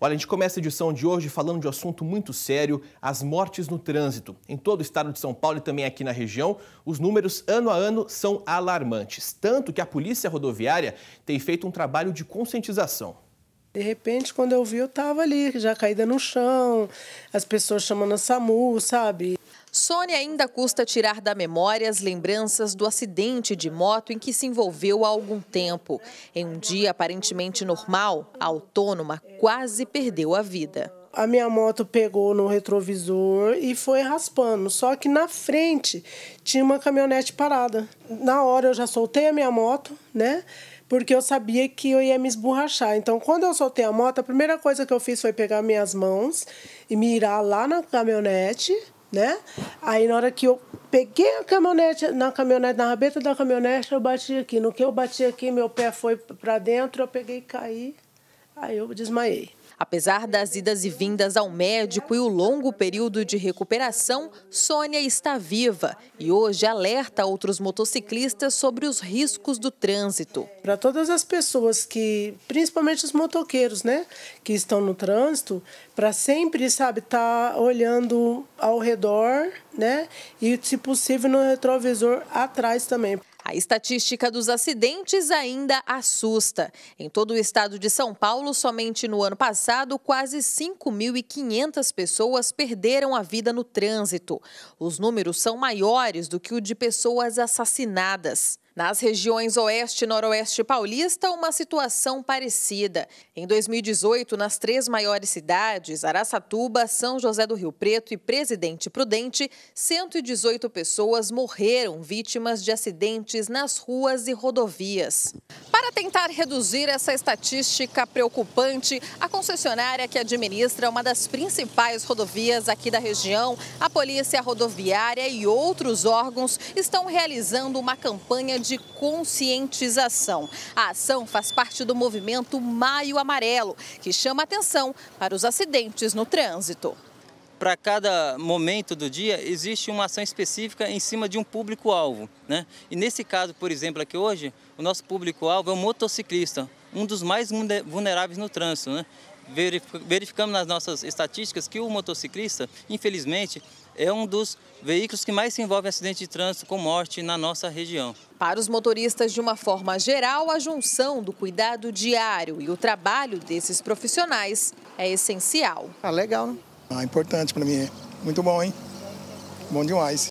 Olha, a gente começa a edição de hoje falando de um assunto muito sério, as mortes no trânsito. Em todo o estado de São Paulo e também aqui na região, os números ano a ano são alarmantes, tanto que a Polícia Rodoviária tem feito um trabalho de conscientização. De repente, quando eu vi, eu estava ali, já caída no chão, as pessoas chamando a SAMU, sabe? Sônia ainda custa tirar da memória as lembranças do acidente de moto em que se envolveu há algum tempo. Em um dia aparentemente normal, a autônoma quase perdeu a vida. A minha moto pegou no retrovisor e foi raspando, só que na frente tinha uma caminhonete parada. Na hora eu já soltei a minha moto, né? Porque eu sabia que eu ia me esborrachar. Então, quando eu soltei a moto, a primeira coisa que eu fiz foi pegar minhas mãos e mirar lá na caminhonete né? Aí na hora que eu peguei a caminhonete, na caminhonete, na rabeta da caminhonete, eu bati aqui. No que eu bati aqui, meu pé foi para dentro, eu peguei e caí. Aí eu desmaiei. Apesar das idas e vindas ao médico e o longo período de recuperação, Sônia está viva e hoje alerta outros motociclistas sobre os riscos do trânsito. Para todas as pessoas que, principalmente os motoqueiros, né, que estão no trânsito, para sempre, sabe, estar tá olhando ao redor, né, e se possível no retrovisor atrás também. A estatística dos acidentes ainda assusta. Em todo o estado de São Paulo, somente no ano passado, quase 5.500 pessoas perderam a vida no trânsito. Os números são maiores do que o de pessoas assassinadas. Nas regiões oeste e noroeste paulista, uma situação parecida. Em 2018, nas três maiores cidades, Araçatuba, São José do Rio Preto e Presidente Prudente, 118 pessoas morreram vítimas de acidentes nas ruas e rodovias. Para tentar reduzir essa estatística preocupante, a concessionária que administra uma das principais rodovias aqui da região, a Polícia Rodoviária e outros órgãos estão realizando uma campanha de de conscientização. A ação faz parte do movimento Maio Amarelo, que chama atenção para os acidentes no trânsito para cada momento do dia existe uma ação específica em cima de um público-alvo. Né? E nesse caso, por exemplo, aqui hoje, o nosso público-alvo é o motociclista, um dos mais vulneráveis no trânsito. Né? verificamos nas nossas estatísticas que o motociclista, infelizmente, é um dos veículos que mais se envolve em acidente de trânsito com morte na nossa região. Para os motoristas, de uma forma geral, a junção do cuidado diário e o trabalho desses profissionais é essencial. Ah, legal, né? Ah, importante para mim. É muito bom, hein? Bom demais.